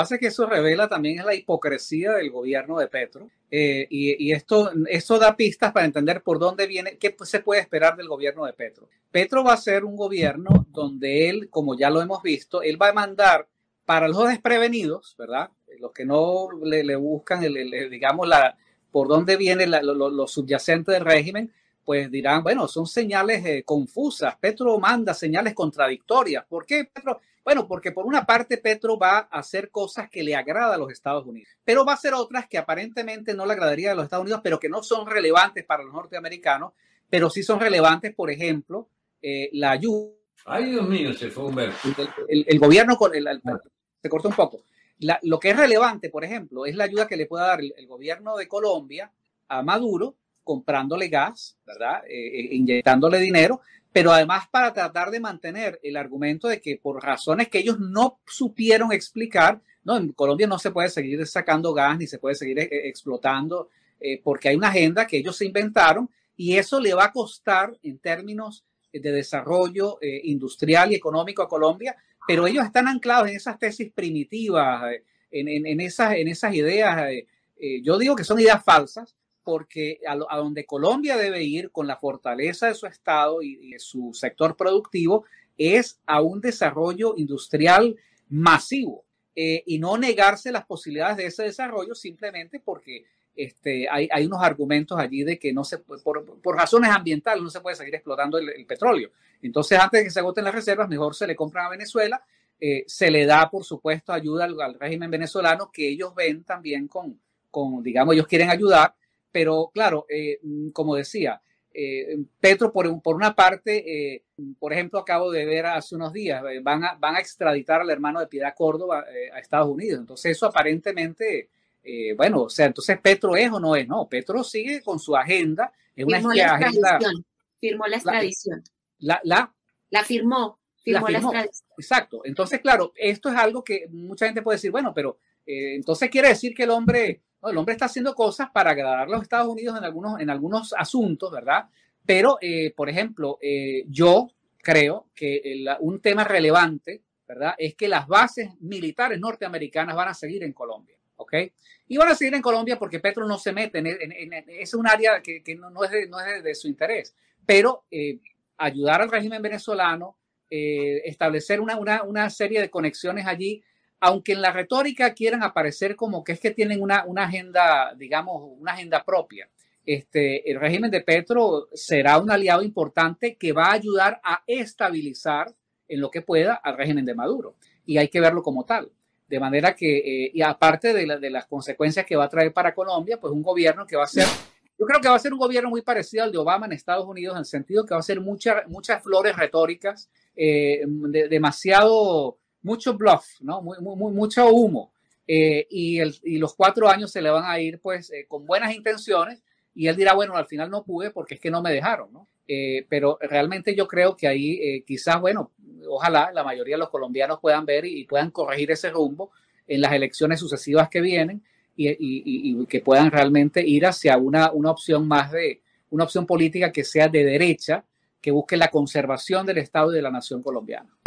pasa es que eso revela también la hipocresía del gobierno de Petro. Eh, y, esto, da pistas para entender por dónde viene, qué se puede esperar del gobierno de Petro. Petro va a ser un gobierno donde él, como ya lo hemos visto, él va a mandar para los desprevenidos, ¿verdad? Los que no le, buscan, digamos, la, por dónde viene la, lo, subyacente del régimen, pues dirán, bueno, son señales eh, confusas. Petro manda señales contradictorias. ¿Por qué Petro? Bueno, porque por una parte Petro va a hacer cosas que le agrada a los Estados Unidos, pero va a hacer otras que aparentemente no le agradaría a los Estados Unidos, pero que no son relevantes para los norteamericanos, pero sí son relevantes, por ejemplo, eh, la ayuda. Ay, Dios mío, se fue un El, el, gobierno con el, ah. se cortó un poco. lo que es relevante, por ejemplo, es la ayuda que le pueda dar el gobierno de Colombia a Maduro comprándole gas, ¿verdad? Eh, eh, inyectándole dinero, pero además para tratar de mantener el argumento de que por razones que ellos no supieron explicar, no, en Colombia no se puede seguir sacando gas ni se puede seguir eh, explotando porque hay una agenda que ellos se inventaron y eso le va a costar en términos de desarrollo industrial y económico a Colombia, pero ellos están anclados en esas tesis primitivas, esas, en esas ideas. yo digo que son ideas falsas, porque a, donde Colombia debe ir con la fortaleza de su Estado y, de su sector productivo es a un desarrollo industrial masivo eh, y no negarse las posibilidades de ese desarrollo simplemente porque este, hay, hay, unos argumentos allí de que no se por, por razones ambientales no se puede seguir explotando el, petróleo. Entonces, antes de que se agoten las reservas, mejor se le compran a Venezuela, eh, se le da, por supuesto, ayuda al, al régimen venezolano que ellos ven también con, con, digamos, ellos quieren ayudar pero claro, eh, mm, como decía, eh, Petro, por, por, una parte, eh, por ejemplo, acabo de ver hace unos días, van, a, van a extraditar al hermano de Piedad Córdoba a Estados Unidos. Entonces, eso aparentemente, bueno, o sea, entonces Petro es o no es, no, Petro sigue con su agenda. Es firmó la agenda, firmó la extradición. La, la, la firmó, firmó. Exacto. Entonces, claro, esto es algo que mucha gente puede decir, bueno, pero entonces quiere decir que el hombre el hombre está haciendo cosas para agradar a los Estados Unidos en algunos, en algunos asuntos, ¿verdad? Pero, eh, por ejemplo, eh, yo creo que un tema relevante, ¿verdad? Es que las bases militares norteamericanas van a seguir en Colombia, ¿ok? Y van a seguir en Colombia porque Petro no se mete, en, es un área que, no, es de, su interés, pero eh, ayudar al régimen venezolano, establecer una, una, una serie de conexiones allí aunque en la retórica quieran aparecer como que es que tienen una, agenda, digamos, una agenda propia, este, el régimen de Petro será un aliado importante que va a ayudar a estabilizar en lo que pueda al régimen de Maduro. Y hay que verlo como tal. De manera que, eh, y aparte de, las consecuencias que va a traer para Colombia, pues un gobierno que va a ser, yo creo que va a ser un gobierno muy parecido al de Obama en Estados Unidos, en el sentido que va a ser muchas flores retóricas, eh, demasiado mucho bluff, ¿no? Muy, mucho humo. Eh, y, los cuatro años se le van a ir pues eh, con buenas intenciones y él dirá, bueno, al final no pude porque es que no me dejaron, eh, pero realmente yo creo que ahí quizás, bueno, ojalá la mayoría de los colombianos puedan ver y, puedan corregir ese rumbo en las elecciones sucesivas que vienen y, que puedan realmente ir hacia una, una opción más de, una opción política que sea de derecha, que busque la conservación del Estado y de la nación colombiana.